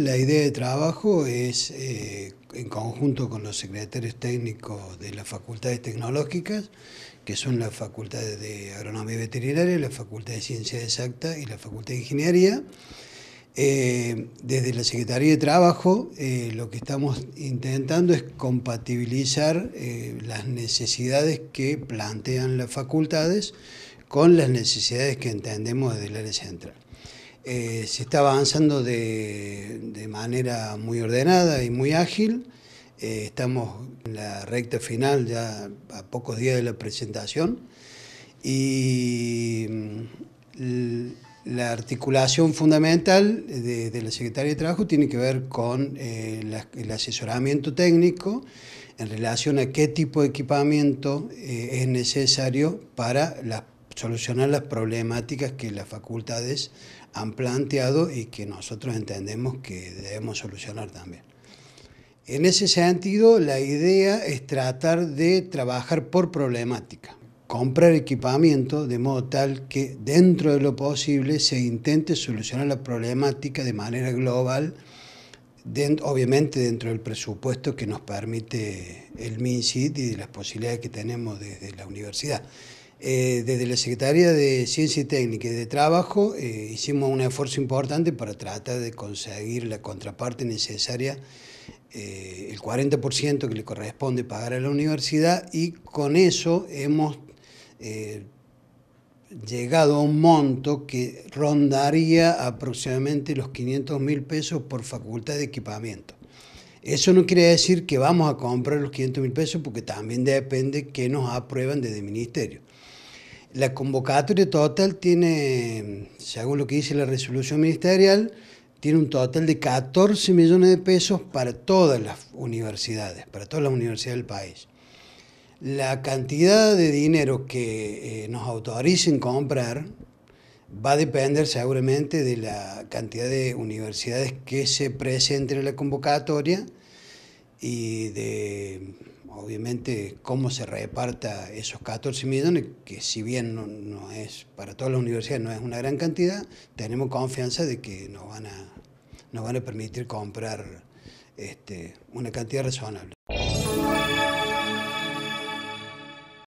La idea de trabajo es, eh, en conjunto con los secretarios técnicos de las facultades tecnológicas, que son las facultades de agronomía y veterinaria, la facultad de ciencias exactas y la facultad de ingeniería, eh, desde la Secretaría de Trabajo eh, lo que estamos intentando es compatibilizar las necesidades que plantean las facultades con las necesidades que entendemos desde el área central. Eh, se está avanzando de, manera muy ordenada y muy ágil. Eh, estamos en la recta final, ya a pocos días de la presentación. Y mm, la articulación fundamental de, la Secretaría de Trabajo tiene que ver con eh, el asesoramiento técnico en relación a qué tipo de equipamiento es necesario para las solucionar las problemáticas que las facultades han planteado y que nosotros entendemos que debemos solucionar también. En ese sentido, la idea es tratar de trabajar por problemática, comprar equipamiento de modo tal que dentro de lo posible se intente solucionar la problemática de manera global, obviamente dentro del presupuesto que nos permite el MINCIT y de las posibilidades que tenemos desde la universidad. Eh, desde la Secretaría de Ciencia y Técnica y de Trabajo eh, hicimos un esfuerzo importante para tratar de conseguir la contraparte necesaria, eh, el 40% que le corresponde pagar a la universidad y con eso hemos llegado a un monto que rondaría aproximadamente los 500 mil pesos por facultad de equipamiento. Eso no quiere decir que vamos a comprar los 500 mil pesos porque también depende que nos aprueban desde el ministerio. La convocatoria total tiene, según lo que dice la resolución ministerial, tiene un total de 14 millones de pesos para todas las universidades, para todas las universidades del país. La cantidad de dinero que eh, nos autoricen comprar, Va a depender seguramente de la cantidad de universidades que se presenten en la convocatoria y de, obviamente, cómo se reparta esos 14 millones, que si bien es, para todas las universidades no es una gran cantidad, tenemos confianza de que nos van a, nos van a permitir comprar este, una cantidad razonable.